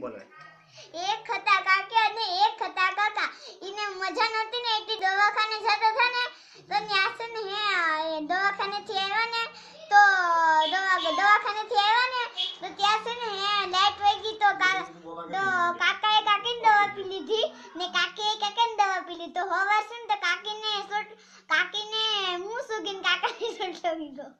બોલો એક હતા કાકી અને એક હતા કાકા ઈને મજા નહોતી ને એટલી દવાખાને જતા હતા ને તો ન્યા છે ને હે દવાખાને થી આવ્યા ને તો દવા દવાખાને થી આવ્યા ને તો ત્યાં છે ને હે લાઈટ વાગી તો તો કાકાએ કાકીને દવા પી લીધી ને કાકીએ ને દવા પી લીધી તો હવાર છે ને તો કાકીને ને હું સુગીને કાકાને સોટ લાગી ગયો